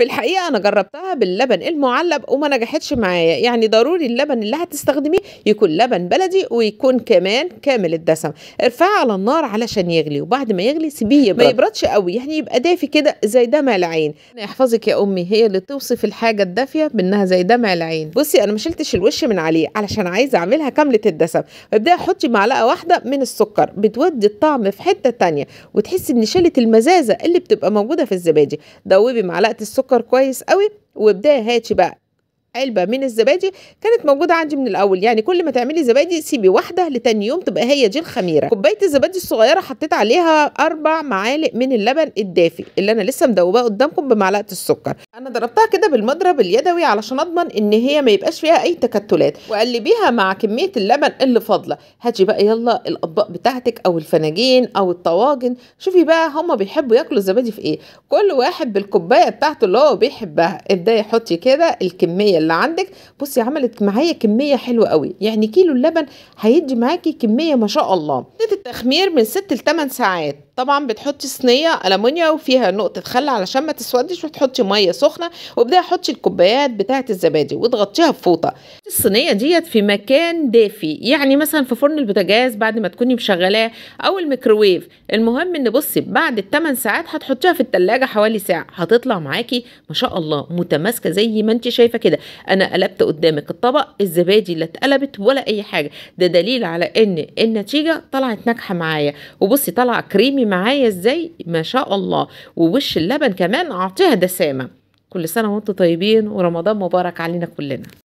في الحقيقه انا جربتها باللبن المعلب وما نجحتش معايا يعني ضروري اللبن اللي هتستخدميه يكون لبن بلدي ويكون كمان كامل الدسم ارفعه على النار علشان يغلي وبعد ما يغلي سيبيه يبرد ما يبردش قوي يعني يبقى دافي كده زي دمع العين انا يحفظك يا امي هي اللي توصف الحاجه الدافيه بانها زي دمع العين بصي انا ما شلتش الوش من عليه علشان عايزه اعملها كامله الدسم ابداي حطي معلقه واحده من السكر بتودي الطعم في حته تانية وتحسي ان شلت المزازه اللي بتبقى موجوده في الزبادي دوبي معلقه السكر فكر كويس قوي وابدأ هاتي بقى علبه من الزبادي كانت موجوده عندي من الاول يعني كل ما تعملي زبادي سيبي واحده لتاني يوم تبقى هي دي الخميره كوبايه الزبادي الصغيره حطيت عليها اربع معالق من اللبن الدافي اللي انا لسه مدوباه قدامكم بمعلقه السكر انا ضربتها كده بالمضرب اليدوي علشان اضمن ان هي ما يبقاش فيها اي تكتلات وقلبيها مع كميه اللبن اللي فاضله هاتي بقى يلا الاطباق بتاعتك او الفناجين او الطواجن شوفي بقى هما بيحبوا ياكلوا الزبادي في ايه كل واحد بالكوبايه بتاعته اللي هو بيحبها ابداي حطي كده الكميه اللي عندك بصي عملت معايا كميه حلوه قوي يعني كيلو اللبن هيدي معاكي كميه ما شاء الله مده التخمير من 6 ل 8 ساعات طبعا بتحطي صينيه المونيا وفيها نقطه خل علشان ما تسودش وتحطي ميه سخنه وبدا حطي الكوبايات بتاعه الزبادي وتغطيها بفوطه الصينيه ديت في مكان دافي يعني مثلا في فرن البوتاجاز بعد ما تكوني مشغلاه او الميكروويف المهم ان بصي بعد الثمان ساعات هتحطيها في الثلاجه حوالي ساعه هتطلع معاكي ما شاء الله متماسكه زي ما انت شايفه كده انا قلبت قدامك الطبق الزبادي لا اتقلبت ولا اي حاجه ده دليل على ان النتيجه طلعت ناجحه معايا وبصي طالعه كريمي معايا ازاي ما شاء الله ووش اللبن كمان اعطيها دسامه كل سنه وانتم طيبين ورمضان مبارك علينا كلنا